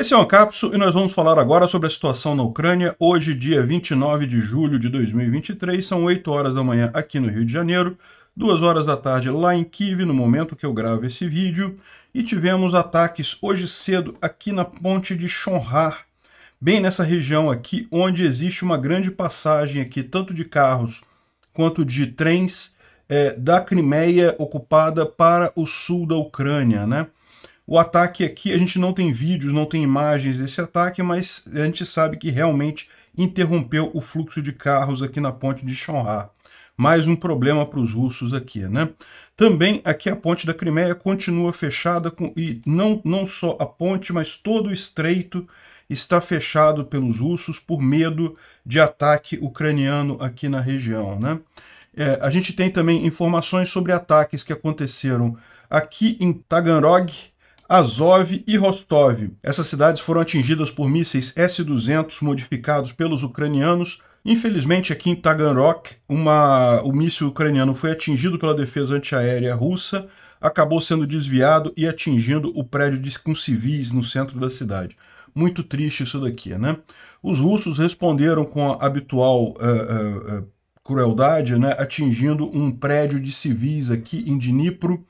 Esse é o Capso e nós vamos falar agora sobre a situação na Ucrânia. Hoje, dia 29 de julho de 2023, são 8 horas da manhã aqui no Rio de Janeiro, 2 horas da tarde lá em Kiev, no momento que eu gravo esse vídeo. E tivemos ataques hoje cedo aqui na ponte de Chonhar, bem nessa região aqui, onde existe uma grande passagem aqui, tanto de carros quanto de trens, é, da Crimeia ocupada para o sul da Ucrânia, né? O ataque aqui, a gente não tem vídeos, não tem imagens desse ataque, mas a gente sabe que realmente interrompeu o fluxo de carros aqui na ponte de Chonra. Mais um problema para os russos aqui, né? Também aqui a ponte da Crimeia continua fechada com, e não, não só a ponte, mas todo o estreito está fechado pelos russos por medo de ataque ucraniano aqui na região, né? É, a gente tem também informações sobre ataques que aconteceram aqui em Taganrog, Azov e Rostov. Essas cidades foram atingidas por mísseis S-200 modificados pelos ucranianos. Infelizmente, aqui em Taganrog, uma... o míssil ucraniano foi atingido pela defesa antiaérea russa, acabou sendo desviado e atingindo o prédio de... com civis no centro da cidade. Muito triste isso daqui, né? Os russos responderam com a habitual uh, uh, uh, crueldade, né? atingindo um prédio de civis aqui em Dnipro,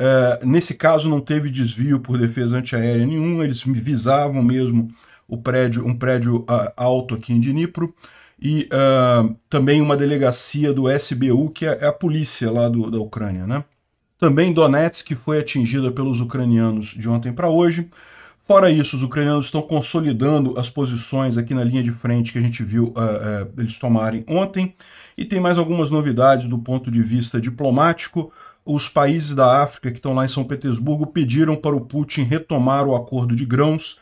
é, nesse caso não teve desvio por defesa antiaérea nenhum, eles visavam mesmo o prédio, um prédio uh, alto aqui em Dnipro, e uh, também uma delegacia do SBU, que é, é a polícia lá do, da Ucrânia. Né? Também Donetsk foi atingida pelos ucranianos de ontem para hoje. Fora isso, os ucranianos estão consolidando as posições aqui na linha de frente que a gente viu uh, eles tomarem ontem. E tem mais algumas novidades do ponto de vista diplomático os países da África que estão lá em São Petersburgo pediram para o Putin retomar o acordo de grãos.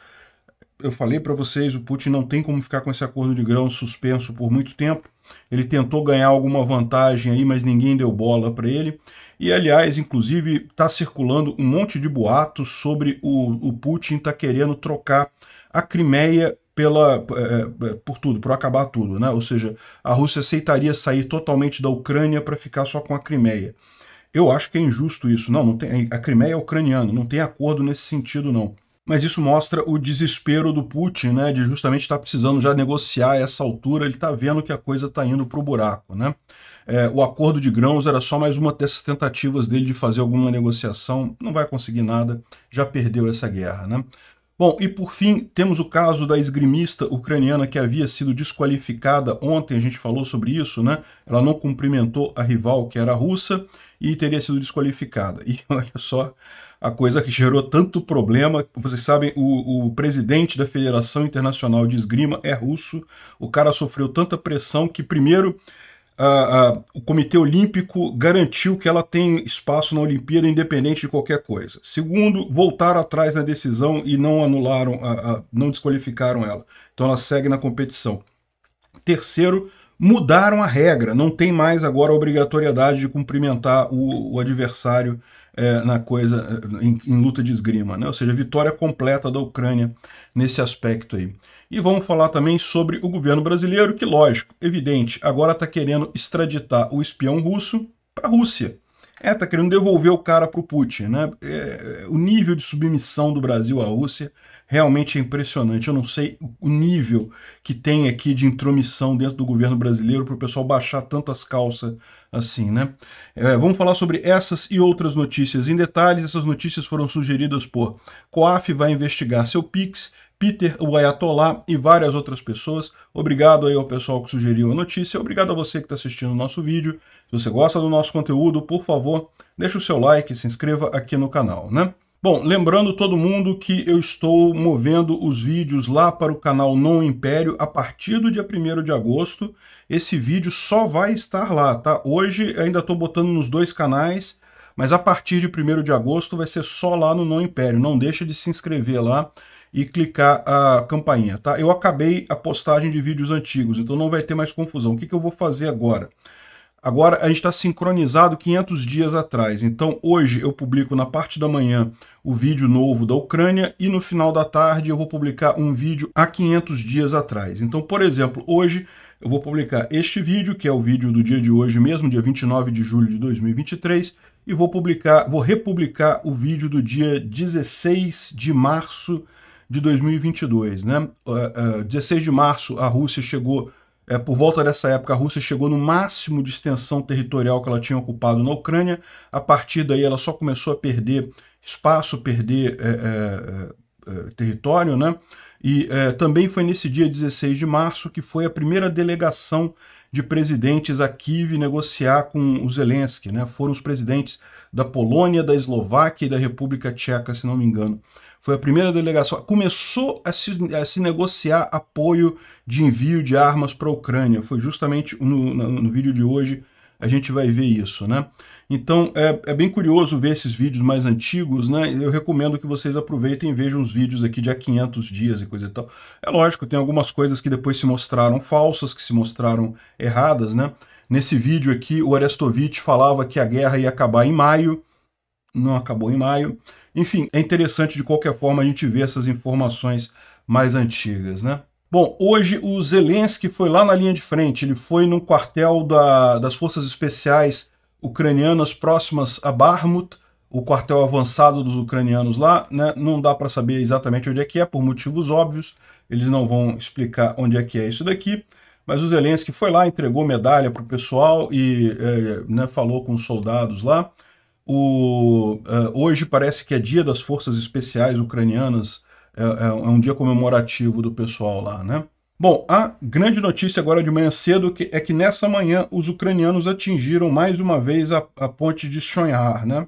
Eu falei para vocês, o Putin não tem como ficar com esse acordo de grãos suspenso por muito tempo. Ele tentou ganhar alguma vantagem aí, mas ninguém deu bola para ele. E, aliás, inclusive, está circulando um monte de boatos sobre o, o Putin tá querendo trocar a Crimeia pela, é, é por tudo, por acabar tudo. Né? Ou seja, a Rússia aceitaria sair totalmente da Ucrânia para ficar só com a Crimeia. Eu acho que é injusto isso. Não, não tem, é, a Crimeia é ucraniana, não tem acordo nesse sentido, não. Mas isso mostra o desespero do Putin, né? De justamente estar tá precisando já negociar a essa altura, ele está vendo que a coisa está indo para o buraco, né? É, o acordo de grãos era só mais uma dessas tentativas dele de fazer alguma negociação, não vai conseguir nada, já perdeu essa guerra, né? Bom, e por fim, temos o caso da esgrimista ucraniana que havia sido desqualificada ontem, a gente falou sobre isso, né? Ela não cumprimentou a rival, que era a russa, e teria sido desqualificada. E olha só a coisa que gerou tanto problema. Vocês sabem, o, o presidente da Federação Internacional de Esgrima é russo. O cara sofreu tanta pressão que, primeiro, Uh, uh, o Comitê Olímpico garantiu que ela tem espaço na Olimpíada independente de qualquer coisa. Segundo, voltaram atrás na decisão e não anularam, uh, não desqualificaram ela. Então ela segue na competição. Terceiro, mudaram a regra, não tem mais agora a obrigatoriedade de cumprimentar o, o adversário é, na coisa eh, em, em, luta de esgrima, né? ou seja, vitória completa da Ucrânia nesse aspecto aí. E vamos falar também sobre o governo brasileiro, que, lógico, evidente, agora está querendo extraditar o espião russo para a Rússia. É, tá querendo devolver o cara para o Putin, né? É, é, o nível de submissão do Brasil à Rússia realmente é impressionante. Eu não sei o nível que tem aqui de intromissão dentro do governo brasileiro para o pessoal baixar tanto as calças assim, né? É, vamos falar sobre essas e outras notícias em detalhes. Essas notícias foram sugeridas por COAF vai investigar seu Pix, Peter, o Ayatollah e várias outras pessoas. Obrigado aí ao pessoal que sugeriu a notícia. Obrigado a você que está assistindo o nosso vídeo. Se você gosta do nosso conteúdo, por favor, deixe o seu like, se inscreva aqui no canal, né? Bom, lembrando todo mundo que eu estou movendo os vídeos lá para o canal Não Império a partir do dia 1 de agosto. Esse vídeo só vai estar lá, tá? Hoje ainda estou botando nos dois canais, mas a partir de 1 de agosto vai ser só lá no Não Império. Não deixa de se inscrever lá e clicar a campainha, tá? Eu acabei a postagem de vídeos antigos, então não vai ter mais confusão. O que, que eu vou fazer agora? Agora a gente está sincronizado 500 dias atrás. Então hoje eu publico na parte da manhã o vídeo novo da Ucrânia e no final da tarde eu vou publicar um vídeo há 500 dias atrás. Então, por exemplo, hoje eu vou publicar este vídeo, que é o vídeo do dia de hoje mesmo, dia 29 de julho de 2023, e vou publicar, vou republicar o vídeo do dia 16 de março de 2022, né? Uh, uh, 16 de março a Rússia chegou é, por volta dessa época, a Rússia chegou no máximo de extensão territorial que ela tinha ocupado na Ucrânia. A partir daí, ela só começou a perder espaço, perder é, é, é, é território, né? E também foi nesse dia 16 de março que foi a primeira delegação de presidentes a Kiev negociar com o Zelensky. Né? Foram os presidentes da Polônia, da Eslováquia e da República Tcheca, se não me engano. Foi a primeira delegação. Começou a se, a se negociar apoio de envio de armas para a Ucrânia. Foi justamente no, no, no, vídeo de hoje a gente vai ver isso, né? Então é, é bem curioso ver esses vídeos mais antigos, né? Eu recomendo que vocês aproveitem e vejam os vídeos aqui de há 500 dias e coisa e tal. É lógico, tem algumas coisas que depois se mostraram falsas, que se mostraram erradas, né? Nesse vídeo aqui, o Arestovitch falava que a guerra ia acabar em maio, não acabou em maio. Enfim, é interessante de qualquer forma a gente ver essas informações mais antigas, né? Bom, hoje o Zelensky foi lá na linha de frente, ele foi no quartel da, das forças especiais ucranianas próximas a Barmut, o quartel avançado dos ucranianos lá, né? Não dá para saber exatamente onde é que é, por motivos óbvios, eles não vão explicar onde é que é isso daqui, mas o Zelensky foi lá, entregou medalha para o pessoal e é, né, falou com os soldados lá. O, uh, hoje parece que é dia das forças especiais ucranianas, é, é, é, um dia comemorativo do pessoal lá, né? Bom, a grande notícia agora de manhã cedo que, é que nessa manhã os ucranianos atingiram mais uma vez a, a ponte de Shonhar, né?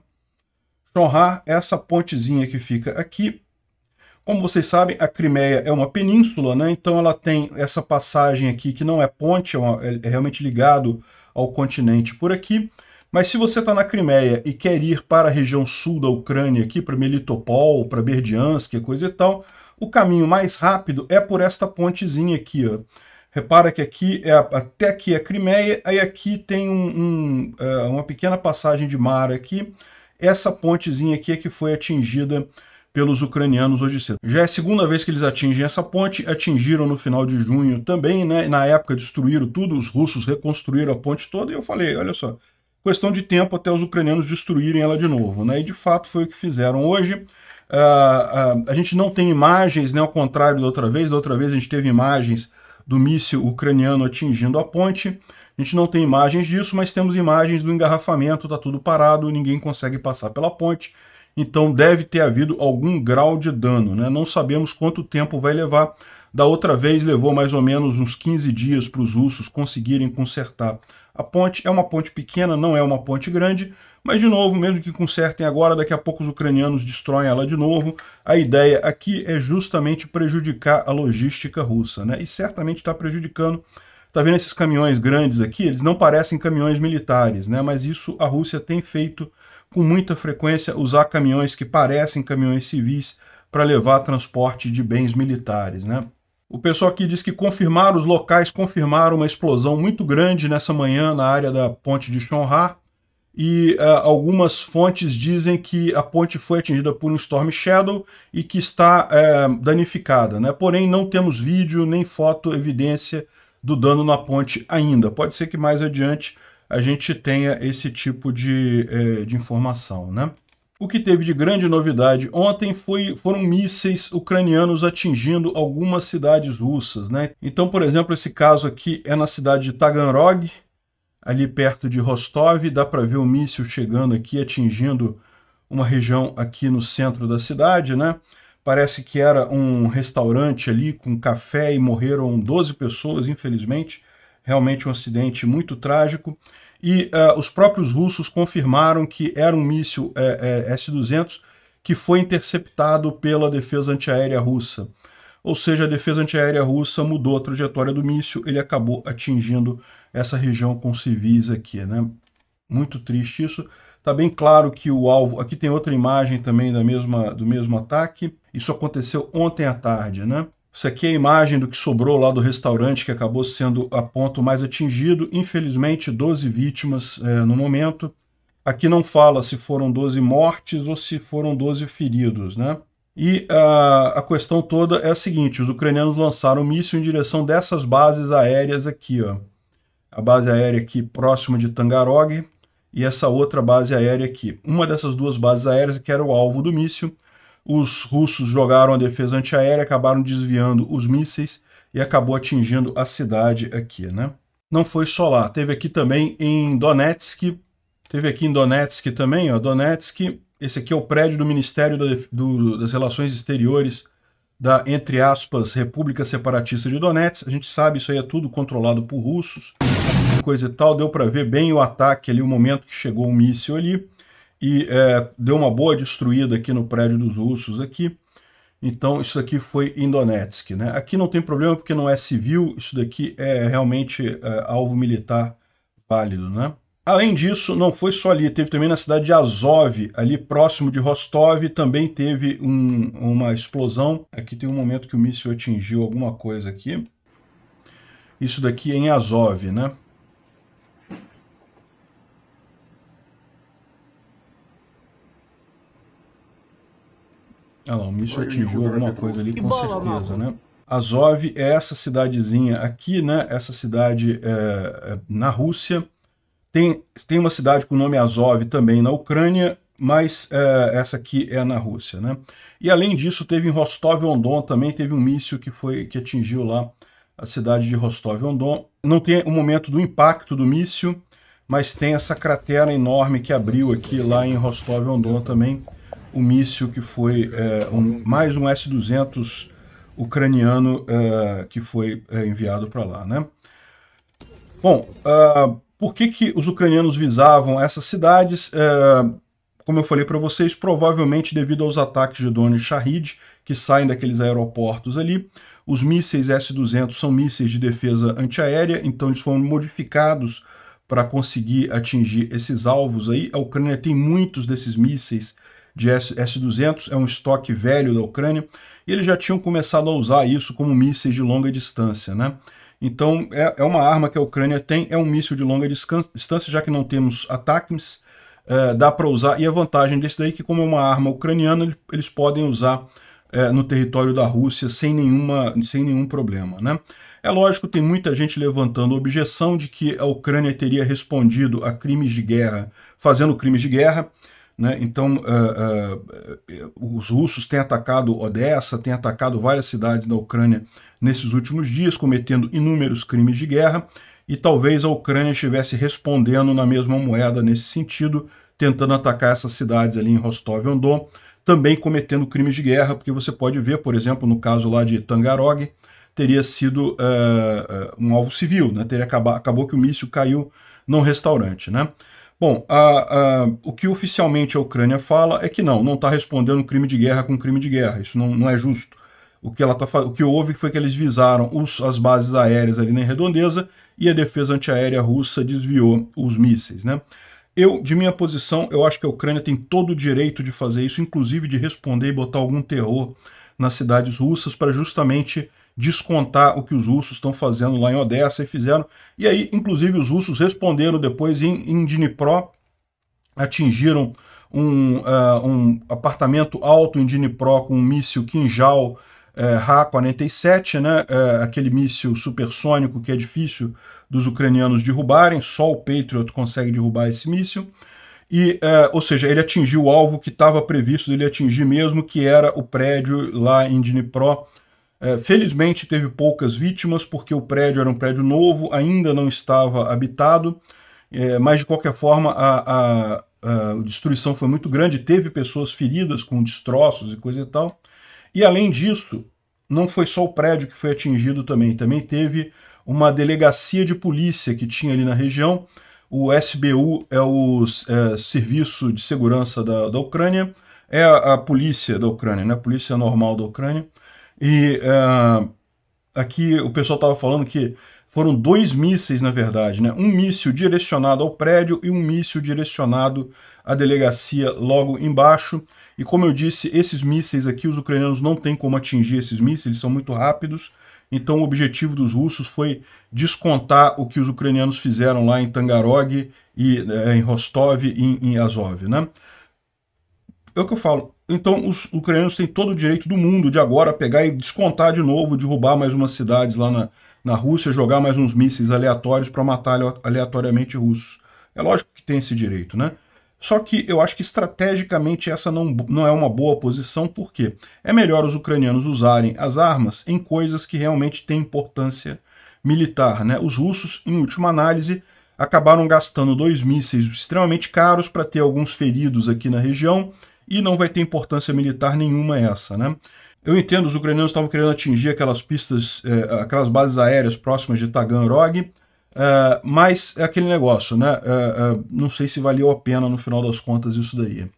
Shonhar é essa pontezinha que fica aqui. Como vocês sabem, a Crimeia é uma península, né? Então ela tem essa passagem aqui que não é ponte, é, uma, é, é realmente ligado ao continente por aqui. Mas se você está na Crimeia e quer ir para a região sul da Ucrânia, aqui para Melitopol, para Berdiansk, coisa e tal, o caminho mais rápido é por esta pontezinha aqui. Ó. Repara que aqui é a, até aqui é Crimeia, aí aqui tem um, um, eh, uma pequena passagem de mar aqui. Essa pontezinha aqui é que foi atingida pelos ucranianos hoje cedo. Já é a segunda vez que eles atingem essa ponte, atingiram no final de junho também, né? Na época destruíram tudo, os russos reconstruíram a ponte toda e eu falei, olha só, questão de tempo até os ucranianos destruírem ela de novo. Né? E de fato foi o que fizeram hoje. Uh, uh, a gente não tem imagens, né, ao contrário da outra vez. Da outra vez a gente teve imagens do míssil ucraniano atingindo a ponte. A gente não tem imagens disso, mas temos imagens do engarrafamento, está tudo parado, ninguém consegue passar pela ponte. Então deve ter havido algum grau de dano. Né? Não sabemos quanto tempo vai levar. Da outra vez levou mais ou menos uns 15 dias para os russos conseguirem consertar a ponte é uma ponte pequena, não é uma ponte grande, mas de novo, mesmo que consertem agora, daqui a pouco os ucranianos destroem ela de novo. A ideia aqui é justamente prejudicar a logística russa, né? E certamente está prejudicando. Está vendo esses caminhões grandes aqui? Eles não parecem caminhões militares, né? Mas isso a Rússia tem feito com muita frequência, usar caminhões que parecem caminhões civis para levar transporte de bens militares, né? O pessoal aqui diz que confirmaram, os locais confirmaram uma explosão muito grande nessa manhã na área da ponte de Chonha. E uh, algumas fontes dizem que a ponte foi atingida por um Storm Shadow e que está uh, danificada. Né? Porém, não temos vídeo nem foto, evidência do dano na ponte ainda. Pode ser que mais adiante a gente tenha esse tipo de, eh, de informação. Né? O que teve de grande novidade ontem foi, foram mísseis ucranianos atingindo algumas cidades russas. Né? Então, por exemplo, esse caso aqui é na cidade de Taganrog, ali perto de Rostov. Dá para ver o míssil chegando aqui, atingindo uma região aqui no centro da cidade. Né? Parece que era um restaurante ali com café e morreram 12 pessoas, infelizmente. Realmente um acidente muito trágico e uh, os próprios russos confirmaram que era um míssil é, é, S-200 que foi interceptado pela defesa antiaérea russa. Ou seja, a defesa antiaérea russa mudou a trajetória do míssil, ele acabou atingindo essa região com civis aqui. Né? Muito triste isso. Está bem claro que o alvo... Aqui tem outra imagem também da mesma, do mesmo ataque. Isso aconteceu ontem à tarde, né? Isso aqui é a imagem do que sobrou lá do restaurante, que acabou sendo a ponto mais atingido. Infelizmente, 12 vítimas é, no momento. Aqui não fala se foram 12 mortes ou se foram 12 feridos, né? E a, a questão toda é a seguinte, os ucranianos lançaram um míssil em direção dessas bases aéreas aqui, ó. A base aérea aqui próxima de Tangarog e essa outra base aérea aqui. Uma dessas duas bases aéreas que era o alvo do míssil, os russos jogaram a defesa antiaérea, acabaram desviando os mísseis e acabou atingindo a cidade aqui, né? Não foi só lá, teve aqui também em Donetsk, teve aqui em Donetsk também, ó, Donetsk, esse aqui é o prédio do Ministério da, do, das Relações Exteriores da, entre aspas, República Separatista de Donetsk, a gente sabe, isso aí é tudo controlado por russos, coisa e tal, deu para ver bem o ataque ali, o momento que chegou o um míssil ali, e é, deu uma boa destruída aqui no prédio dos russos aqui. Então isso aqui foi em Donetsk. Né? Aqui não tem problema porque não é civil, isso daqui é realmente é, alvo militar válido. Né? Além disso, não foi só ali, teve também na cidade de Azov, ali próximo de Rostov, também teve um, uma explosão. Aqui tem um momento que o míssil atingiu alguma coisa aqui. Isso daqui é em Azov, né? Olha lá, o míssil atingiu alguma coisa ali, com certeza, né? Azov é essa cidadezinha aqui, né? Essa cidade é, é, na Rússia. Tem, tem uma cidade com o nome Azov também na Ucrânia, mas é, essa aqui é na Rússia, né? E além disso, teve em Rostov-on-Don também, teve um míssil que, foi, que atingiu lá a cidade de Rostov-on-Don. Não tem o momento do impacto do míssil, mas tem essa cratera enorme que abriu aqui lá em Rostov-on-Don também, o míssil que foi é, um, mais um S-200 ucraniano é, que foi é, enviado para lá, né? Bom, uh, por que, que os ucranianos visavam essas cidades? Uh, como eu falei para vocês, provavelmente devido aos ataques de drone Shahid que saem daqueles aeroportos ali. Os mísseis S-200 são mísseis de defesa antiaérea, então eles foram modificados para conseguir atingir esses alvos aí. A Ucrânia tem muitos desses mísseis de S-200, é um estoque velho da Ucrânia, e eles já tinham começado a usar isso como mísseis de longa distância, né? Então, é, é uma arma que a Ucrânia tem, é um míssil de longa distância, já que não temos ataques, é, dá para usar, e a vantagem desse daí é que, como é uma arma ucraniana, eles podem usar é, no território da Rússia sem, nenhuma, sem nenhum problema. Né? É lógico, tem muita gente levantando objeção de que a Ucrânia teria respondido a crimes de guerra, fazendo crimes de guerra, né? Então, uh, uh, os russos têm atacado Odessa, têm atacado várias cidades da Ucrânia nesses últimos dias, cometendo inúmeros crimes de guerra, e talvez a Ucrânia estivesse respondendo na mesma moeda nesse sentido, tentando atacar essas cidades ali em rostov e don também cometendo crimes de guerra, porque você pode ver, por exemplo, no caso lá de Tangarog, teria sido uh, um alvo civil, né? teria acabado, acabou que o míssil caiu num restaurante. Né? Bom, a, a, o que oficialmente a Ucrânia fala é que não, não está respondendo crime de guerra com crime de guerra. Isso não, não é justo. O que, ela tá, o que houve foi que eles visaram os, as bases aéreas ali na redondeza e a defesa antiaérea russa desviou os mísseis. Né? Eu, de minha posição, eu acho que a Ucrânia tem todo o direito de fazer isso, inclusive de responder e botar algum terror nas cidades russas para justamente descontar o que os russos estão fazendo lá em Odessa e fizeram. E aí, inclusive, os russos responderam depois em, em Dnipro, atingiram um, uh, um apartamento alto em Dnipro com um míssil Kinjal Ra Ha-47, né, eh, aquele míssil supersônico que é difícil dos ucranianos derrubarem, só o Patriot consegue derrubar esse míssil. E, é, ou seja, ele atingiu o alvo que estava previsto dele atingir mesmo, que era o prédio lá em Dnipro, é, felizmente teve poucas vítimas, porque o prédio era um prédio novo, ainda não estava habitado, é, mas de qualquer forma a, a, a, destruição foi muito grande, teve pessoas feridas com destroços e coisa e tal. E além disso, não foi só o prédio que foi atingido também, também teve uma delegacia de polícia que tinha ali na região. O SBU é o é, Serviço de Segurança da, da Ucrânia, é a, a polícia da Ucrânia, né? a polícia normal da Ucrânia e uh, aqui o pessoal estava falando que foram dois mísseis, na verdade, né? Um míssil direcionado ao prédio e um míssil direcionado à delegacia logo embaixo. E como eu disse, esses mísseis aqui, os ucranianos não têm como atingir esses mísseis, eles são muito rápidos. Então o objetivo dos russos foi descontar o que os ucranianos fizeram lá em Tangarog, e, é, em Rostov e em, em Azov, né? É o que eu falo, então os ucranianos têm todo o direito do mundo de agora pegar e descontar de novo, derrubar mais umas cidades lá na, na Rússia, jogar mais uns mísseis aleatórios para matar aleatoriamente russos. É lógico que tem esse direito, né? Só que eu acho que estrategicamente essa não, não é uma boa posição, porque é melhor os ucranianos usarem as armas em coisas que realmente têm importância militar. Né? Os russos, em última análise, acabaram gastando dois mísseis extremamente caros para ter alguns feridos aqui na região, e não vai ter importância militar nenhuma essa, né? Eu entendo, os ucranianos estavam querendo atingir aquelas pistas, eh, aquelas bases aéreas próximas de Taganrog, eh, mas é aquele negócio, né? Eh, não sei se valeu a pena no final das contas isso daí.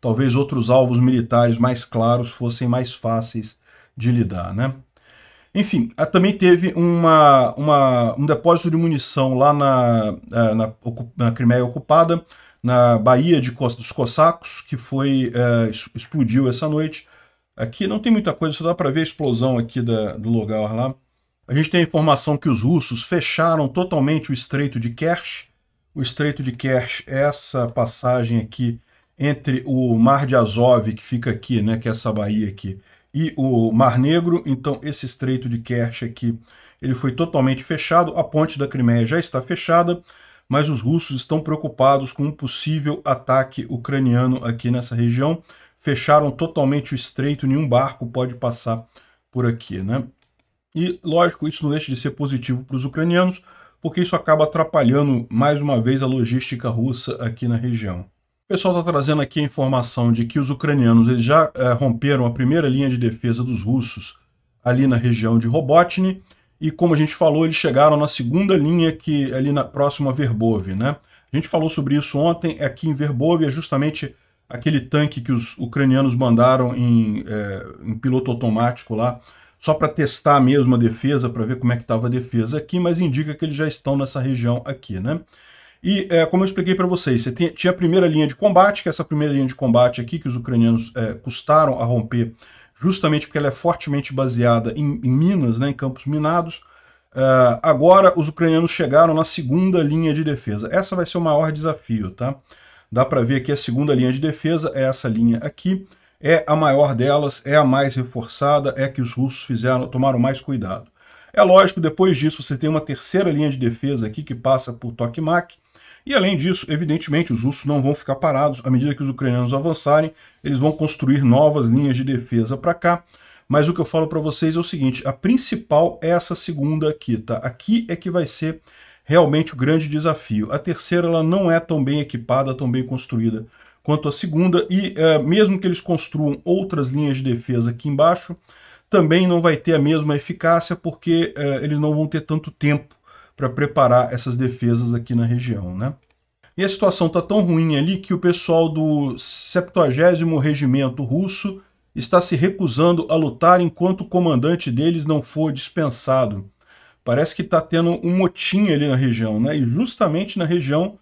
Talvez outros alvos militares mais claros fossem mais fáceis de lidar, né? Enfim, ah, também teve uma, uma, um depósito de munição lá na, na, na Crimeia ocupada, na Baía de, dos Cossacos, que foi é, explodiu essa noite. Aqui não tem muita coisa, só dá para ver a explosão aqui da, do lugar lá. A gente tem a informação que os russos fecharam totalmente o Estreito de Kerch. O Estreito de Kerch é essa passagem aqui entre o Mar de Azov, que fica aqui, né, que é essa baía aqui, e o Mar Negro. Então, esse Estreito de Kerch aqui, ele foi totalmente fechado. A ponte da Crimeia já está fechada mas os russos estão preocupados com um possível ataque ucraniano aqui nessa região. Fecharam totalmente o estreito, nenhum barco pode passar por aqui, né? E, lógico, isso não deixa de ser positivo para os ucranianos, porque isso acaba atrapalhando mais uma vez a logística russa aqui na região. O pessoal está trazendo aqui a informação de que os ucranianos eles já é, romperam a primeira linha de defesa dos russos ali na região de Robotny e como a gente falou, eles chegaram na segunda linha que é ali na próxima Verbove, né? A gente falou sobre isso ontem, aqui é em Verbove é justamente aquele tanque que os ucranianos mandaram em, é, em piloto automático lá, só para testar mesmo a defesa, para ver como é que estava a defesa aqui, mas indica que eles já estão nessa região aqui, né? E é, como eu expliquei para vocês, você tinha a primeira linha de combate, que é essa primeira linha de combate aqui que os ucranianos é, custaram a romper justamente porque ela é fortemente baseada em, em minas, né, em campos minados. Uh, agora os ucranianos chegaram na segunda linha de defesa. Essa vai ser o maior desafio, tá? Dá para ver que a segunda linha de defesa é essa linha aqui, é a maior delas, é a mais reforçada, é que os russos fizeram, tomaram mais cuidado. É lógico, depois disso você tem uma terceira linha de defesa aqui que passa por Tokmak, e além disso, evidentemente, os russos não vão ficar parados. À medida que os ucranianos avançarem, eles vão construir novas linhas de defesa para cá. Mas o que eu falo para vocês é o seguinte, a principal é essa segunda aqui, tá? Aqui é que vai ser realmente o grande desafio. A terceira ela não é tão bem equipada, tão bem construída quanto a segunda, e é, mesmo que eles construam outras linhas de defesa aqui embaixo, também não vai ter a mesma eficácia, porque é, eles não vão ter tanto tempo para preparar essas defesas aqui na região, né? E a situação está tão ruim ali que o pessoal do 70 Regimento Russo está se recusando a lutar enquanto o comandante deles não for dispensado. Parece que está tendo um motim ali na região, né? E justamente na região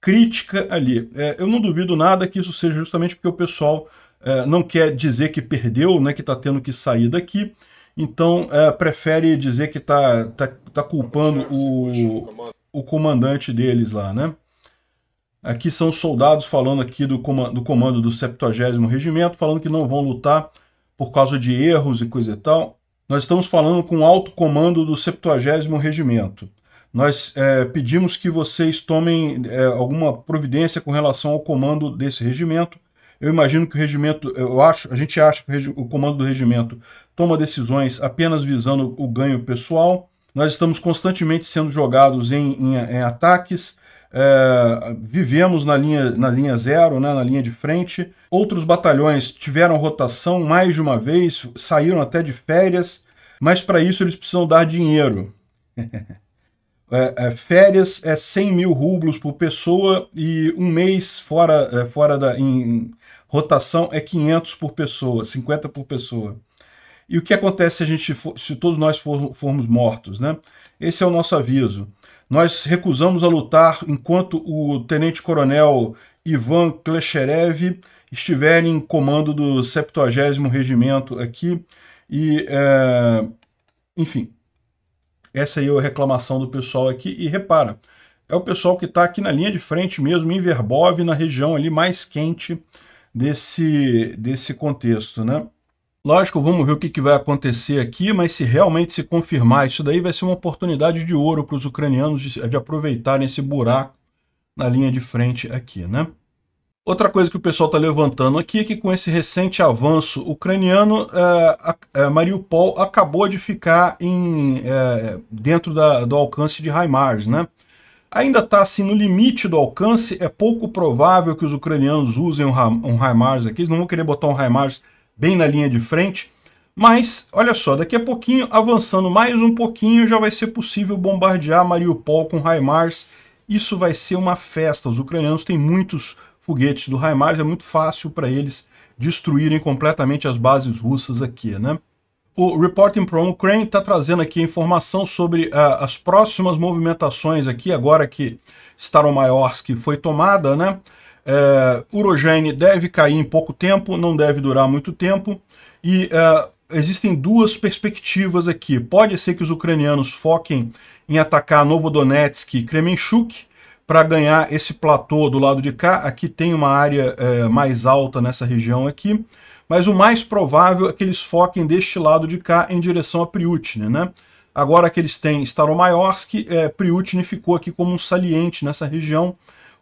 crítica ali. É, eu não duvido nada que isso seja justamente porque o pessoal é, não quer dizer que perdeu, né? Que está tendo que sair daqui então é, prefere dizer que está tá, tá culpando o, o comandante deles lá, né? Aqui são soldados falando aqui do comando do, comando do 70 Regimento, falando que não vão lutar por causa de erros e coisa e tal. Nós estamos falando com o alto comando do 70 Regimento. Nós é, pedimos que vocês tomem é, alguma providência com relação ao comando desse regimento, eu imagino que o regimento, eu acho, a gente acha que o, o comando do regimento toma decisões apenas visando o ganho pessoal. Nós estamos constantemente sendo jogados em, em, em ataques. É, vivemos na linha, na linha zero, né, na linha de frente. Outros batalhões tiveram rotação mais de uma vez, saíram até de férias, mas para isso eles precisam dar dinheiro. É, é, férias é 100 mil rublos por pessoa e um mês fora, é, fora da, em, Rotação é 500 por pessoa, 50 por pessoa. E o que acontece se, a gente for, se todos nós for, formos mortos? Né? Esse é o nosso aviso. Nós recusamos a lutar enquanto o tenente-coronel Ivan Klecherev estiver em comando do 70 Regimento aqui. E, é, enfim, essa aí é a reclamação do pessoal aqui. E repara, é o pessoal que está aqui na linha de frente mesmo, em Verbov, na região ali mais quente desse, desse contexto, né? Lógico, vamos ver o que, que, vai acontecer aqui, mas se realmente se confirmar isso daí, vai ser uma oportunidade de ouro para os ucranianos de, de aproveitarem esse buraco na linha de frente aqui, né? Outra coisa que o pessoal está levantando aqui é que com esse recente avanço ucraniano, é, é, Mariupol acabou de ficar em, é, dentro da, do alcance de HIMARS, né? Ainda está assim no limite do alcance, é pouco provável que os ucranianos usem um HIMARS aqui, não vão querer botar um HIMARS bem na linha de frente, mas, olha só, daqui a pouquinho, avançando mais um pouquinho, já vai ser possível bombardear Mariupol com HIMARS, isso vai ser uma festa, os ucranianos têm muitos foguetes do HIMARS, é muito fácil para eles destruírem completamente as bases russas aqui, né? o Reporting from Ukraine está trazendo aqui informação sobre uh, as próximas movimentações aqui, agora que Staromayorsk foi tomada, né? É, Urogene deve cair em pouco tempo, não deve durar muito tempo, e ah, existem duas perspectivas aqui. Pode ser que os ucranianos foquem em atacar Novodonetsk e Kremenchuk para ganhar esse platô do lado de cá. Aqui tem uma área é, mais alta nessa região aqui, mas o mais provável é que eles foquem deste lado de cá em direção a Priutne. né? Agora que eles têm Staromaiorsky, é, Priutne ficou aqui como um saliente nessa região,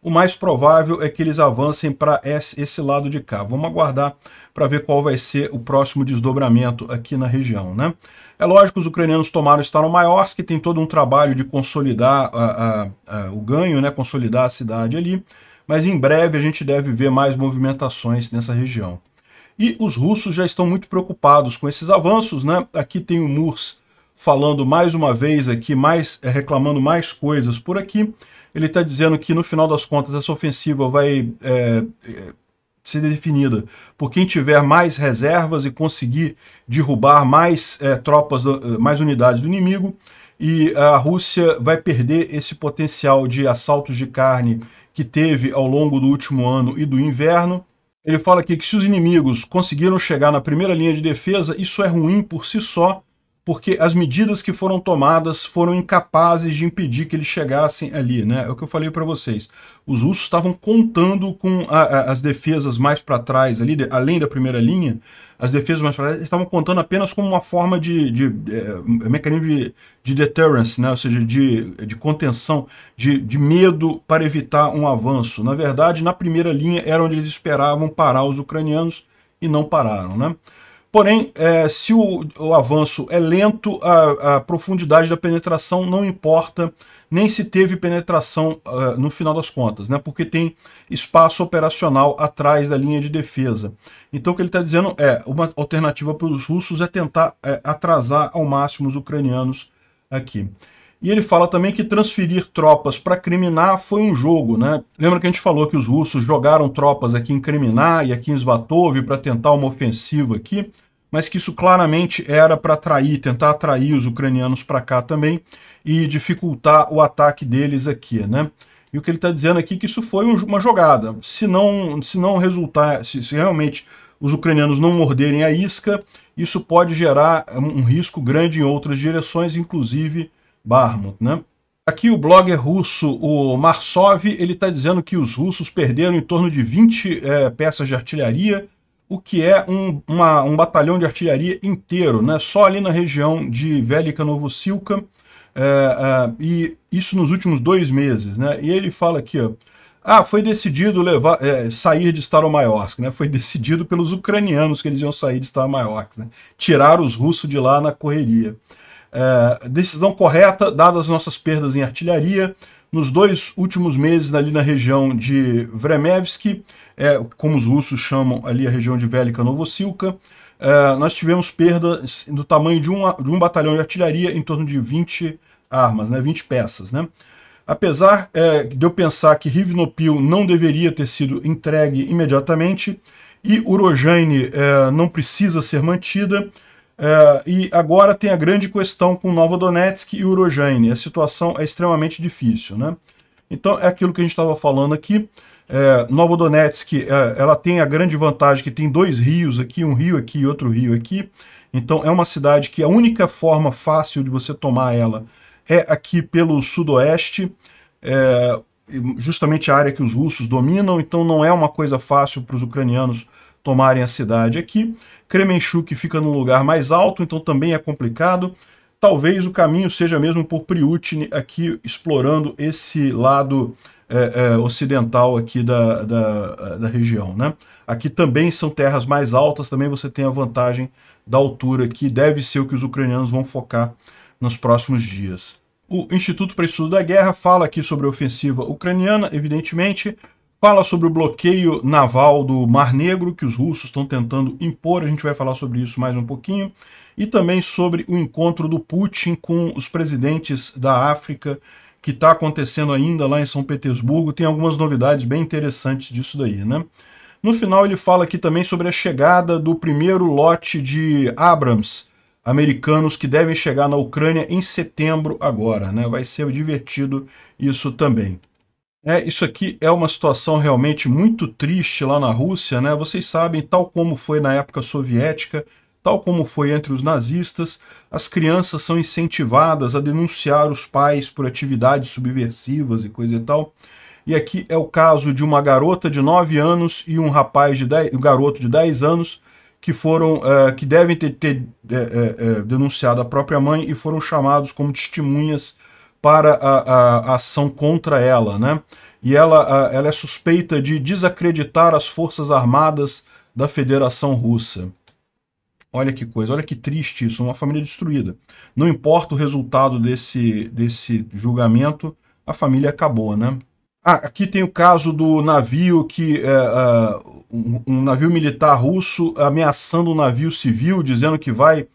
o mais provável é que eles avancem para esse lado de cá. Vamos aguardar para ver qual vai ser o próximo desdobramento aqui na região. Né? É lógico, que os ucranianos tomaram Staromayorsk, que tem todo um trabalho de consolidar a, a, a, o ganho, né? consolidar a cidade ali, mas em breve a gente deve ver mais movimentações nessa região. E os russos já estão muito preocupados com esses avanços, né? Aqui tem o Murs falando mais uma vez aqui, mais eh, reclamando mais coisas por aqui. Ele está dizendo que no final das contas essa ofensiva vai é, ser definida por quem tiver mais reservas e conseguir derrubar mais é, tropas, do, mais unidades do inimigo. E a Rússia vai perder esse potencial de assaltos de carne que teve ao longo do último ano e do inverno. Ele fala aqui que se os inimigos conseguiram chegar na primeira linha de defesa, isso é ruim por si só, porque as medidas que foram tomadas foram incapazes de impedir que eles chegassem ali, né? É o que eu falei para vocês. Os russos estavam contando com a, a, as defesas mais para trás ali, de, além da primeira linha, as defesas mais para trás estavam contando apenas como uma forma de, de, de é, mecanismo de, de deterrence, né? Ou seja, de, de contenção, de, de medo para evitar um avanço. Na verdade, na primeira linha era onde eles esperavam parar os ucranianos e não pararam, né? Porém, é, se o, o, avanço é lento, a, a, profundidade da penetração não importa, nem se teve penetração uh, no final das contas, né? porque tem espaço operacional atrás da linha de defesa. Então, o que ele está dizendo é, uma alternativa para os russos é tentar é, atrasar ao máximo os ucranianos aqui. E ele fala também que transferir tropas para Criminá foi um jogo, né? Lembra que a gente falou que os russos jogaram tropas aqui em Criminá e aqui em Svatov para tentar uma ofensiva aqui, mas que isso claramente era para atrair, tentar atrair os ucranianos para cá também e dificultar o ataque deles aqui, né? E o que ele está dizendo aqui é que isso foi uma jogada. Se não, se não resultar, se, se realmente os ucranianos não morderem a isca, isso pode gerar um risco grande em outras direções, inclusive Barmut, né? Aqui o blogger russo, o Marsov, ele está dizendo que os russos perderam em torno de 20 é, eh, peças de artilharia, o que é um, uma, um batalhão de artilharia inteiro, né? só ali na região de Velika Novosilka, é, eh, é, eh, e isso nos últimos dois meses. Né? E ele fala aqui, ó, ah, foi decidido levar, sair de Staromayorsk, né? foi decidido pelos ucranianos que eles iam sair de Staromayorsk, né? tirar os russos de lá na correria. É, decisão correta, dadas nossas perdas em artilharia. Nos dois últimos meses, ali na região de Vremevsk, é, como os russos chamam ali a região de Velika Novosilka, é, nós tivemos perdas do tamanho de um, de um batalhão de artilharia em torno de 20 armas, né, 20 peças. Né? Apesar é, de eu pensar que Rivnopil não deveria ter sido entregue imediatamente e Urojane é, não precisa ser mantida, Uh, e agora tem a grande questão com Nova Donetsk e Urojane. A situação é extremamente difícil, né? Então é aquilo que a gente estava falando aqui. É, Nova Donetsk, é, ela tem a grande vantagem que tem dois rios aqui, um rio aqui e outro rio aqui. Então é uma cidade que a única forma fácil de você tomar ela é aqui pelo sudoeste, é, justamente a área que os russos dominam. Então não é uma coisa fácil para os ucranianos tomarem a cidade aqui. Kremenchuk fica num lugar mais alto, então também é complicado. Talvez o caminho seja mesmo por Priutne aqui, explorando esse lado é, é, ocidental aqui da, da, da, região. Né? Aqui também são terras mais altas, também você tem a vantagem da altura, que deve ser o que os ucranianos vão focar nos próximos dias. O Instituto para Estudo da Guerra fala aqui sobre a ofensiva ucraniana, evidentemente, Fala sobre o bloqueio naval do Mar Negro que os russos estão tentando impor, a gente vai falar sobre isso mais um pouquinho. E também sobre o encontro do Putin com os presidentes da África, que está acontecendo ainda lá em São Petersburgo. Tem algumas novidades bem interessantes disso daí, né? No final ele fala aqui também sobre a chegada do primeiro lote de Abrams americanos que devem chegar na Ucrânia em setembro agora, né? Vai ser divertido isso também. É, isso aqui é uma situação realmente muito triste lá na Rússia, né? Vocês sabem, tal como foi na época soviética, tal como foi entre os nazistas, as crianças são incentivadas a denunciar os pais por atividades subversivas e coisa e tal. E aqui é o caso de uma garota de 9 anos e um rapaz de 10, um garoto de 10 anos que foram uh, que devem ter, ter uh, uh, denunciado a própria mãe e foram chamados como testemunhas para a, a, a ação contra ela, né? E ela, a, ela é suspeita de desacreditar as forças armadas da Federação Russa. Olha que coisa, olha que triste isso, uma família destruída. Não importa o resultado desse, desse julgamento, a família acabou, né? Ah, aqui tem o caso do navio que é, uh, um, um, navio militar russo ameaçando um navio civil, dizendo que vai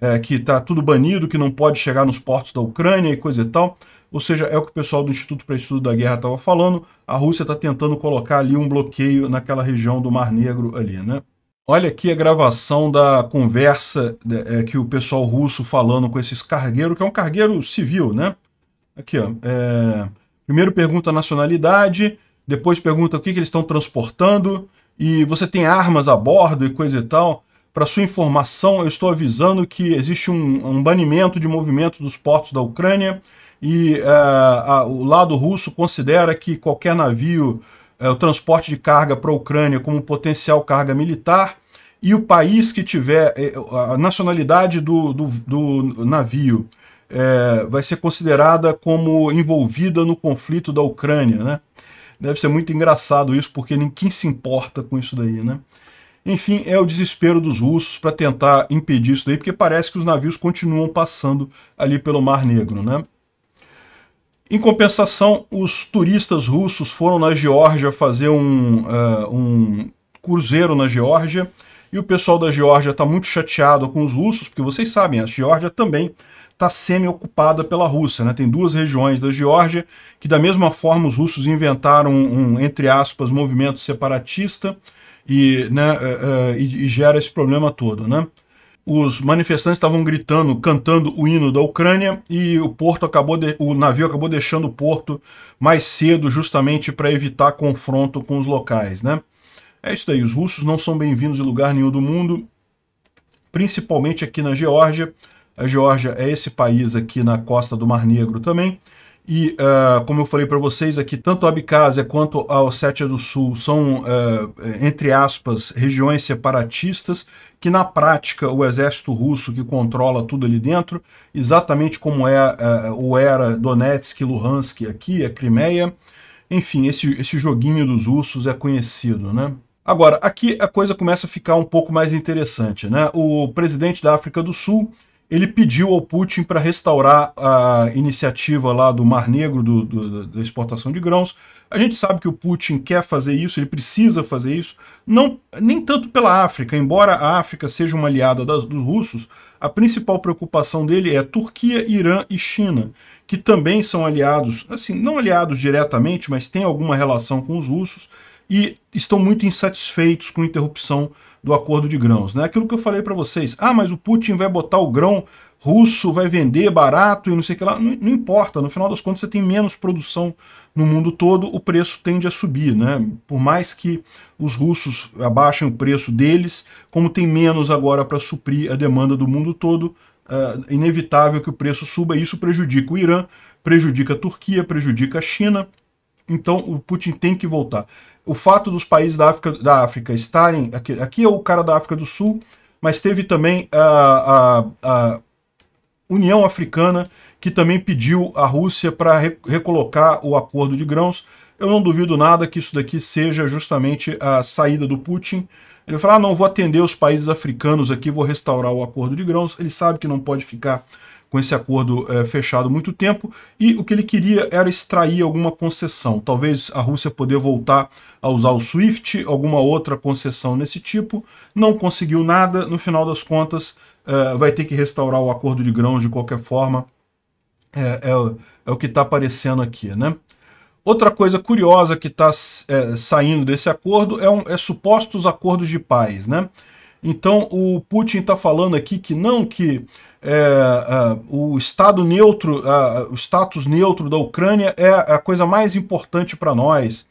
é, que está tudo banido, que não pode chegar nos portos da Ucrânia e coisa e tal. Ou seja, é o que o pessoal do Instituto para Estudo da Guerra estava falando, a Rússia está tentando colocar ali um bloqueio naquela região do Mar Negro ali, né? Olha aqui a gravação da conversa né, é, que o pessoal russo falando com esses cargueiros, que é um cargueiro civil, né? Aqui, ó. É... Primeiro pergunta a nacionalidade, depois pergunta o que, que eles estão transportando, e você tem armas a bordo e coisa e tal. Para sua informação, eu estou avisando que existe um, um banimento de movimento dos portos da Ucrânia e é, a, o lado russo considera que qualquer navio, é, o transporte de carga para a Ucrânia como potencial carga militar e o país que tiver é, a nacionalidade do, do, do navio vai ser considerada como envolvida no conflito da Ucrânia, né? Deve ser muito engraçado isso, porque ninguém se importa com isso daí, né? Enfim, é o desespero dos russos para tentar impedir isso daí, porque parece que os navios continuam passando ali pelo Mar Negro, né? Em compensação, os turistas russos foram na Geórgia fazer um, uh, um cruzeiro na Geórgia, e o pessoal da Geórgia está muito chateado com os russos, porque vocês sabem, a Geórgia também está semi-ocupada pela Rússia. Né? Tem duas regiões da Geórgia que, da mesma forma, os russos inventaram um, entre aspas, movimento separatista e, né, é, é, e gera esse problema todo, né? os manifestantes estavam gritando, cantando o hino da Ucrânia e o porto acabou de... o navio acabou deixando o porto mais cedo justamente para evitar confronto com os locais, né? É isso daí, os russos não são bem-vindos em lugar nenhum do mundo, principalmente aqui na Geórgia. A Geórgia é esse país aqui na costa do Mar Negro também, e uh, como eu falei para vocês aqui, tanto a Abcásia quanto a Ossétia do Sul são, uh, entre aspas, regiões separatistas, que na prática o exército russo que controla tudo ali dentro, exatamente como é uh, o era Donetsk e Luhansk aqui, a Crimeia. Enfim, esse, esse joguinho dos russos é conhecido, né? Agora, aqui a coisa começa a ficar um pouco mais interessante, né? O presidente da África do Sul ele pediu ao Putin para restaurar a iniciativa lá do Mar Negro do, do, da exportação de grãos. A gente sabe que o Putin quer fazer isso, ele precisa fazer isso, não nem tanto pela África, embora a África seja uma aliada das, dos russos, a principal preocupação dele é Turquia, Irã e China, que também são aliados, assim, não aliados diretamente, mas têm alguma relação com os russos e estão muito insatisfeitos com a interrupção do acordo de grãos. Né? Aquilo que eu falei para vocês, ah, mas o Putin vai botar o grão russo, vai vender barato e não sei o que lá. Não, não, importa, no final das contas você tem menos produção no mundo todo, o preço tende a subir. Né? Por mais que os russos abaixem o preço deles, como tem menos agora para suprir a demanda do mundo todo, é inevitável que o preço suba e isso prejudica o Irã, prejudica a Turquia, prejudica a China, então o Putin tem que voltar. O fato dos países da África, da África estarem. Aqui, aqui é o cara da África do Sul, mas teve também a, a, a União Africana, que também pediu à Rússia para recolocar o acordo de grãos. Eu não duvido nada que isso daqui seja justamente a saída do Putin. Ele fala: ah, não vou atender os países africanos aqui, vou restaurar o acordo de grãos. Ele sabe que não pode ficar com esse acordo é, fechado há muito tempo, e o que ele queria era extrair alguma concessão, talvez a Rússia poder voltar a usar o SWIFT, alguma outra concessão nesse tipo, não conseguiu nada, no final das contas é, vai ter que restaurar o acordo de grãos de qualquer forma, é, é o é que está aparecendo aqui, né? Outra coisa curiosa que está eh, saindo desse acordo é um, é supostos acordos de paz, né? Então o Putin está falando aqui que não, que é, uh, o estado neutro, uh, o status neutro da Ucrânia é a coisa mais importante para nós.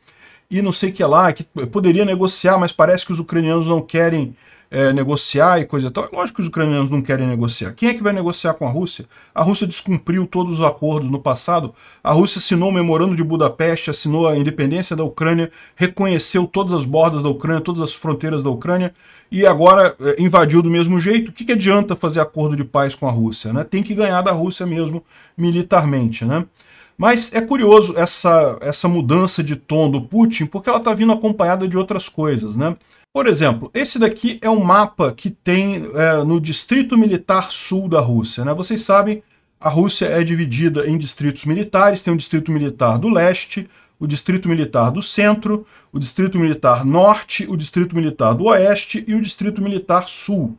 E não sei o que lá, que poderia negociar, mas parece que os ucranianos não querem é, negociar e coisa e tal. É lógico que os ucranianos não querem negociar. Quem é que vai negociar com a Rússia? A Rússia descumpriu todos os acordos no passado. A Rússia assinou o memorando de Budapeste, assinou a independência da Ucrânia, reconheceu todas as bordas da Ucrânia, todas as fronteiras da Ucrânia e agora é, invadiu do mesmo jeito. O que, que adianta fazer acordo de paz com a Rússia? Né? Tem que ganhar da Rússia mesmo militarmente. Né? Mas é curioso essa, essa mudança de tom do Putin, porque ela está vindo acompanhada de outras coisas, né? Por exemplo, esse daqui é um mapa que tem é, no Distrito Militar Sul da Rússia. Né? Vocês sabem, a Rússia é dividida em distritos militares, tem o Distrito Militar do Leste, o Distrito Militar do Centro, o Distrito Militar Norte, o Distrito Militar do Oeste e o Distrito Militar Sul.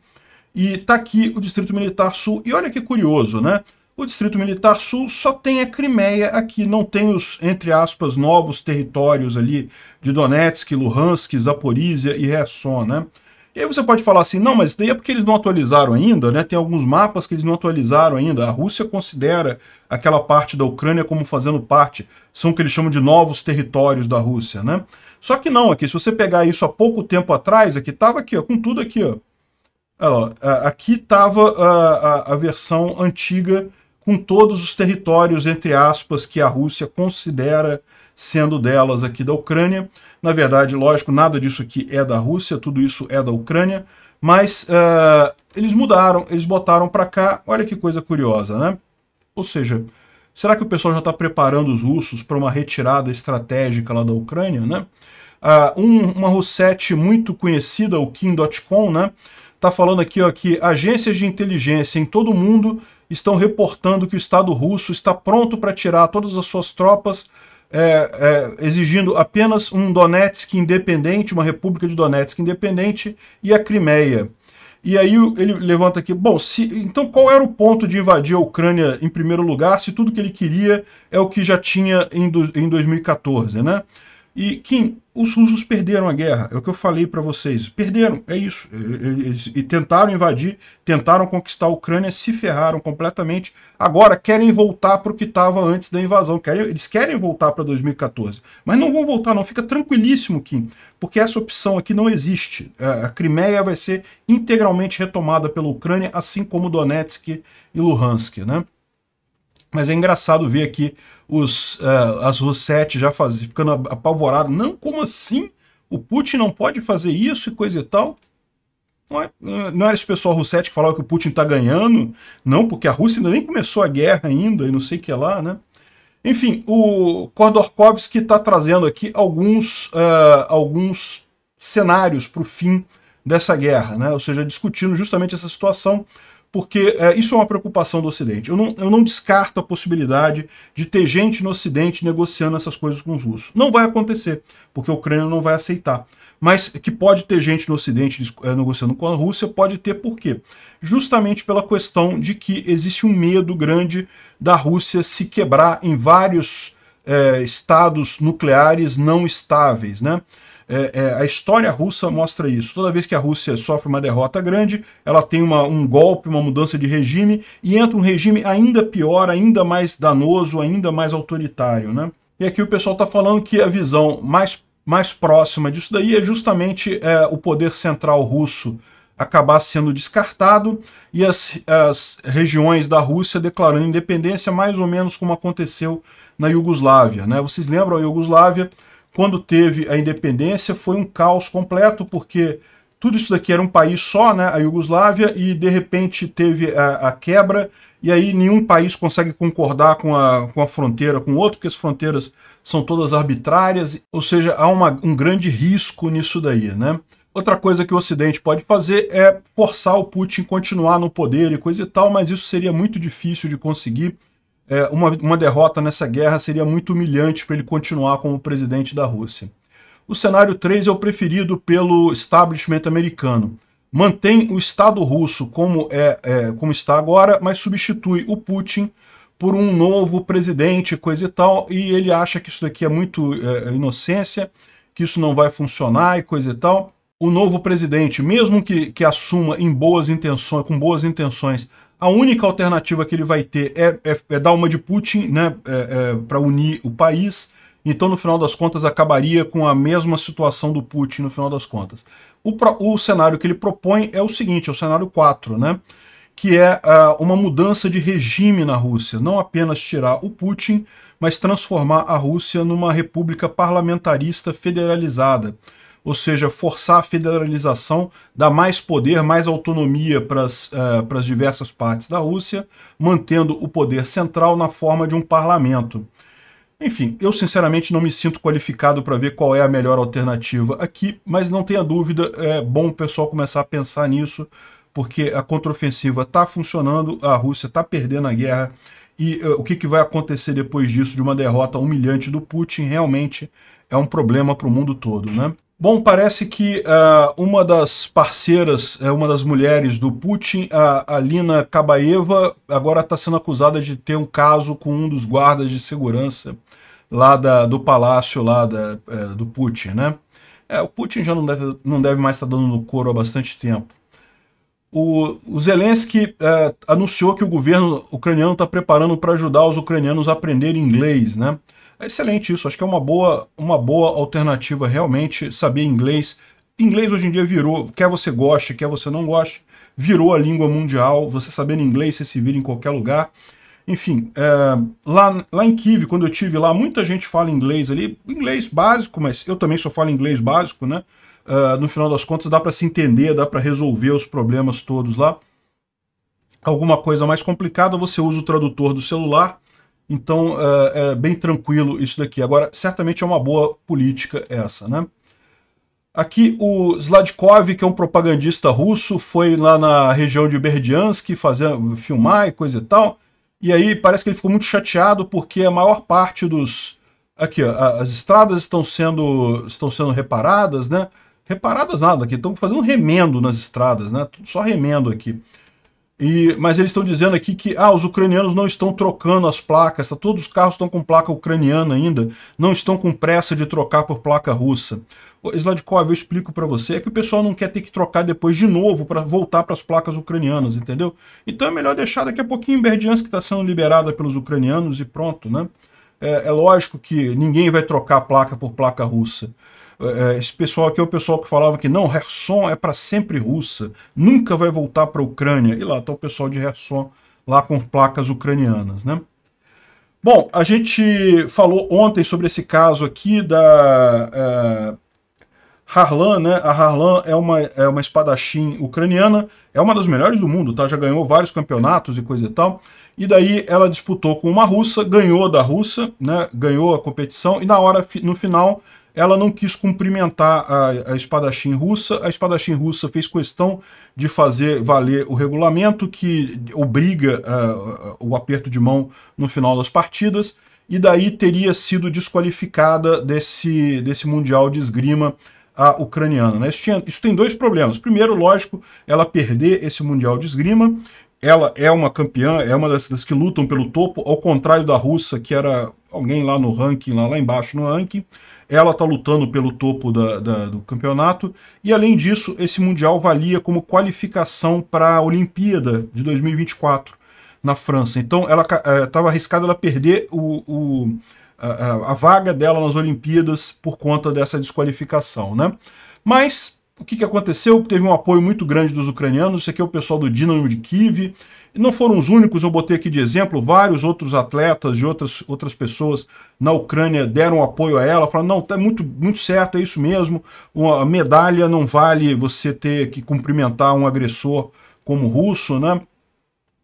E está aqui o Distrito Militar Sul. E olha que curioso, né? O Distrito Militar Sul só tem a Crimeia aqui, não tem os, entre aspas, novos territórios ali de Donetsk, Luhansk, Zaporizhia e Resson, né? E aí você pode falar assim, não, mas daí é porque eles não atualizaram ainda, né? Tem alguns mapas que eles não atualizaram ainda. A Rússia considera aquela parte da Ucrânia como fazendo parte, são o que eles chamam de novos territórios da Rússia, né? Só que não, aqui, se você pegar isso há pouco tempo atrás, aqui estava aqui, ó, com tudo aqui, ó. Aqui estava a, a, a versão antiga com todos os territórios, entre aspas, que a Rússia considera sendo delas aqui da Ucrânia. Na verdade, lógico, nada disso aqui é da Rússia, tudo isso é da Ucrânia, mas uh, eles mudaram, eles botaram para cá, olha que coisa curiosa, né? Ou seja, será que o pessoal já está preparando os russos para uma retirada estratégica lá da Ucrânia, né? Uh, um, uma Rossete muito conhecida, o Kim.com, né? Está falando aqui ó, que agências de inteligência em todo o mundo estão reportando que o Estado russo está pronto para tirar todas as suas tropas, é, é, exigindo apenas um Donetsk independente, uma república de Donetsk independente e a Crimeia. E aí ele levanta aqui, bom, se, então qual era o ponto de invadir a Ucrânia em primeiro lugar, se tudo que ele queria é o que já tinha em, do, em 2014, né? E, Kim, os russos perderam a guerra, é o que eu falei para vocês. Perderam, é isso. Eles tentaram invadir, tentaram conquistar a Ucrânia, se ferraram completamente. Agora querem voltar para o que estava antes da invasão. Querem, eles querem voltar para 2014, mas não vão voltar não. Fica tranquilíssimo, Kim, porque essa opção aqui não existe. É, a Crimeia vai ser integralmente retomada pela Ucrânia, assim como Donetsk e Luhansk, né? Mas é engraçado ver aqui os, uh, as Rossete já faz, ficando apavorado. Não, como assim? O Putin não pode fazer isso e coisa e tal. Não, é, não era esse pessoal Roussetti que falava que o Putin está ganhando? Não, porque a Rússia ainda nem começou a guerra ainda e não sei o que lá, né? Enfim, o Khodorkovsky está trazendo aqui alguns, uh, alguns cenários para o fim dessa guerra, né? ou seja, discutindo justamente essa situação porque é, isso é uma preocupação do Ocidente. Eu não, eu não descarto a possibilidade de ter gente no Ocidente negociando essas coisas com os russos. Não vai acontecer, porque a Ucrânia não vai aceitar. Mas que pode ter gente no Ocidente é, negociando com a Rússia, pode ter por quê? Justamente pela questão de que existe um medo grande da Rússia se quebrar em vários é, estados nucleares não estáveis, né? É, é, a história russa mostra isso. Toda vez que a Rússia sofre uma derrota grande, ela tem uma, um golpe, uma mudança de regime, e entra um regime ainda pior, ainda mais danoso, ainda mais autoritário. Né? E aqui o pessoal está falando que a visão mais, mais próxima disso daí é justamente é, o poder central russo acabar sendo descartado e as, as regiões da Rússia declarando independência, mais ou menos como aconteceu na Iugoslávia. Né? Vocês lembram a Iugoslávia? quando teve a independência, foi um caos completo, porque tudo isso daqui era um país só, né, a Iugoslávia, e de repente teve a, a quebra, e aí nenhum país consegue concordar com a, com a fronteira com o outro, porque as fronteiras são todas arbitrárias, ou seja, há uma, um grande risco nisso daí. Né? Outra coisa que o Ocidente pode fazer é forçar o Putin continuar no poder e coisa e tal, mas isso seria muito difícil de conseguir, é, uma, uma derrota nessa guerra seria muito humilhante para ele continuar como presidente da Rússia. O cenário 3 é o preferido pelo establishment americano. Mantém o Estado russo como, é, é como está agora, mas substitui o Putin por um novo presidente, coisa e tal, e ele acha que isso daqui é muito é, é inocência, que isso não vai funcionar e coisa e tal. O novo presidente, mesmo que, que assuma em boas intenções, com boas intenções, a única alternativa que ele vai ter é, é, é dar uma de Putin né, é, é para unir o país. Então, no final das contas, acabaria com a mesma situação do Putin, no final das contas. O, pro, o cenário que ele propõe é o seguinte, é o cenário 4, né? que é uh, uma mudança de regime na Rússia, não apenas tirar o Putin, mas transformar a Rússia numa república parlamentarista federalizada, ou seja, forçar a federalização, dar mais poder, mais autonomia para as uh, eh, diversas partes da Rússia, mantendo o poder central na forma de um parlamento. Enfim, eu sinceramente não me sinto qualificado para ver qual é a melhor alternativa aqui, mas não tenha dúvida, é bom o pessoal começar a pensar nisso, porque a contraofensiva está funcionando, a Rússia está perdendo a guerra, e uh, o que, que vai acontecer depois disso, de uma derrota humilhante do Putin, realmente é um problema para o mundo todo, né? Bom, parece que uh, uma das parceiras, eh, uma das mulheres do Putin, a Alina Kabaeva, agora está sendo acusada de ter um caso com um dos guardas de segurança lá da, do palácio lá da, eh, do Putin, né? É, o Putin já não deve, não deve mais estar tá dando no couro há bastante tempo. O, o Zelensky eh, anunciou que o governo ucraniano está preparando para ajudar os ucranianos a aprender inglês, né? É excelente isso, acho que é uma boa, uma boa alternativa realmente saber inglês. Inglês hoje em dia virou, quer você goste, quer você não goste, virou a língua mundial, você sabendo inglês, você se vira em qualquer lugar. Enfim, é, lá, lá em Kiev, quando eu tive lá, muita gente fala inglês ali, inglês básico, mas eu também só falo inglês básico, né? É, no final das contas dá para se entender, dá para resolver os problemas todos lá. Alguma coisa mais complicada, você usa o tradutor do celular, então é, é, bem tranquilo isso daqui. Agora, certamente é uma boa política essa, né? Aqui o Sladkov, que é um propagandista russo, foi lá na região de Berdiansk fazer, filmar e coisa e tal. E aí parece que ele ficou muito chateado porque a maior parte dos... Aqui, ó, as estradas estão sendo, estão sendo reparadas, né? Reparadas nada, aqui estão fazendo remendo nas estradas, né? Só remendo aqui. E, mas eles estão dizendo aqui que ah, os ucranianos não estão trocando as placas, tá, todos os carros estão com placa ucraniana ainda, não estão com pressa de trocar por placa russa. Sladkov, eu explico para você, é que o pessoal não quer ter que trocar depois de novo para voltar para as placas ucranianas, entendeu? Então é melhor deixar daqui a pouquinho Berdiansk que está sendo liberada pelos ucranianos e pronto, né? É, é lógico que ninguém vai trocar placa por placa russa. É, é, esse pessoal aqui é o pessoal que falava que não, Herson é para sempre russa, nunca vai voltar para a Ucrânia. E lá está o pessoal de Herson, lá com placas ucranianas, né? Bom, a gente falou ontem sobre esse caso aqui da é, Harlan, né? A Harlan é uma, é uma espadachim ucraniana, é uma das melhores do mundo, tá? Já ganhou vários campeonatos e coisa e tal. E daí ela disputou com uma russa, ganhou da russa, né? Ganhou a competição e na hora, no final, ela não quis cumprimentar a, a espadachim russa. A espadachim russa fez questão de fazer valer o regulamento que obriga uh, o aperto de mão no final das partidas e daí teria sido desqualificada desse, desse Mundial de Esgrima a ucraniana. Né? Isso, tinha, isso tem dois problemas. Primeiro, lógico, ela perder esse Mundial de Esgrima. Ela é uma campeã, é uma das, das que lutam pelo topo, ao contrário da russa, que era alguém lá no ranking, lá, lá embaixo no ranking. Ela está lutando pelo topo da, da, do campeonato. E além disso, esse Mundial valia como qualificação para a Olimpíada de 2024 na França. Então ela estava eh, arriscada ela perder o, o a, a, vaga dela nas Olimpíadas por conta dessa desqualificação. Né? Mas o que, que aconteceu? Teve um apoio muito grande dos ucranianos. Isso aqui é o pessoal do Dinamo de Kiev. Não foram os únicos, eu botei aqui de exemplo, vários outros atletas de outras, outras pessoas na Ucrânia deram apoio a ela, falaram, não, tá muito, muito certo, é isso mesmo, uma medalha não vale você ter que cumprimentar um agressor como russo, né?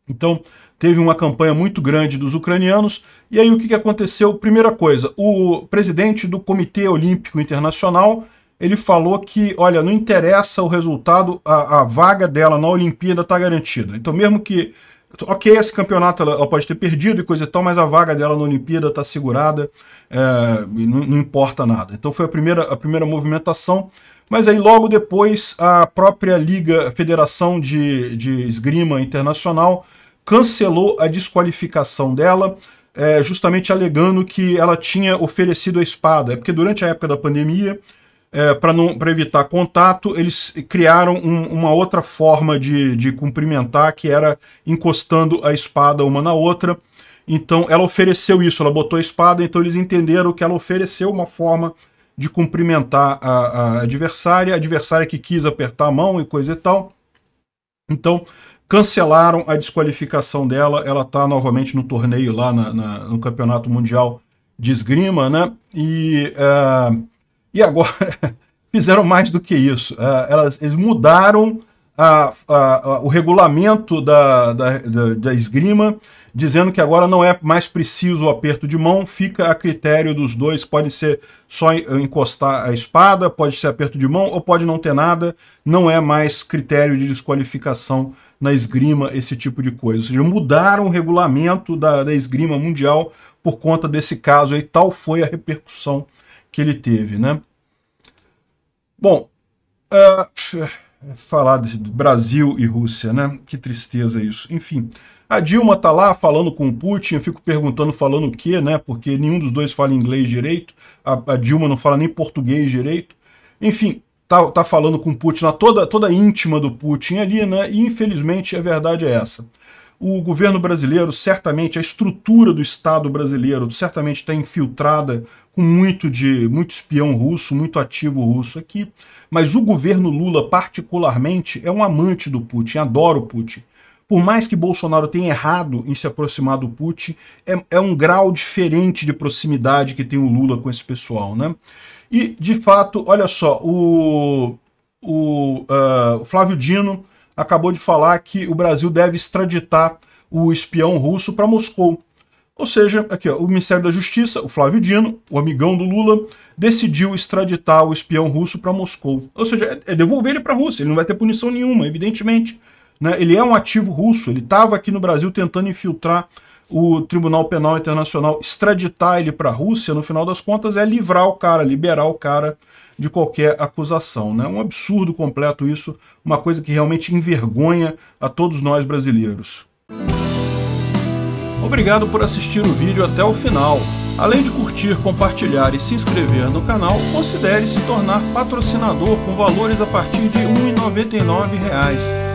Então, teve uma campanha muito grande dos ucranianos, e aí o que aconteceu? Primeira coisa, o presidente do Comitê Olímpico Internacional ele falou que, olha, não interessa o resultado, a, a vaga dela na Olimpíada está garantida. Então, mesmo que. Ok, esse campeonato ela, ela, pode ter perdido e coisa e tal, mas a vaga dela na Olimpíada está segurada é, não, não, importa nada. Então, foi a primeira, a primeira movimentação. Mas aí, logo depois, a própria Liga, a Federação de, de Esgrima Internacional, cancelou a desqualificação dela. É, justamente alegando que ela tinha oferecido a espada. É porque durante a época da pandemia, é, para evitar contato, eles criaram um, uma outra forma de, de cumprimentar, que era encostando a espada uma na outra. Então ela ofereceu isso, ela botou a espada, então eles entenderam que ela ofereceu uma forma de cumprimentar a, a adversária, a adversária que quis apertar a mão e coisa e tal. Então cancelaram a desqualificação dela, ela está novamente no torneio lá na, na, no Campeonato Mundial de Esgrima, né? E. Uh, e agora fizeram mais do que isso. Uh, elas, eles mudaram a, a, a, o regulamento da, da, da, da, esgrima, dizendo que agora não é mais preciso o aperto de mão, fica a critério dos dois, pode ser só encostar a espada, pode ser aperto de mão, ou pode não ter nada, não é mais critério de desqualificação na esgrima, esse tipo de coisa. Ou seja, mudaram o regulamento da, da esgrima mundial por conta desse caso, e tal foi a repercussão que ele teve, né? Bom, uh, falar do Brasil e Rússia, né? Que tristeza isso. Enfim, a Dilma tá lá falando com o Putin, eu fico perguntando falando o quê, né? Porque nenhum dos dois fala inglês direito, a, a Dilma não fala nem português direito. Enfim, tá, tá falando com o Putin, toda, toda íntima do Putin ali, né? E infelizmente a verdade é essa o governo brasileiro, certamente, a estrutura do Estado brasileiro, certamente está infiltrada com muito de muito espião russo, muito ativo russo aqui. Mas o governo Lula, particularmente, é um amante do Putin, adora o Putin. Por mais que Bolsonaro tenha errado em se aproximar do Putin, é, é um grau diferente de proximidade que tem o Lula com esse pessoal, né? E, de fato, olha só, o, o uh, Flávio Dino acabou de falar que o Brasil deve extraditar o espião russo para Moscou. Ou seja, aqui ó, o Ministério da Justiça, o Flávio Dino, o amigão do Lula, decidiu extraditar o espião russo para Moscou. Ou seja, é, é devolver ele para a Rússia, ele não vai ter punição nenhuma, evidentemente. Né? Ele é um ativo russo, ele estava aqui no Brasil tentando infiltrar o Tribunal Penal Internacional extraditar ele para a Rússia, no final das contas, é livrar o cara, liberar o cara de qualquer acusação. Né? Um absurdo completo isso, uma coisa que realmente envergonha a todos nós brasileiros. Obrigado por assistir o vídeo até o final. Além de curtir, compartilhar e se inscrever no canal, considere se tornar patrocinador com valores a partir de R$ 1,99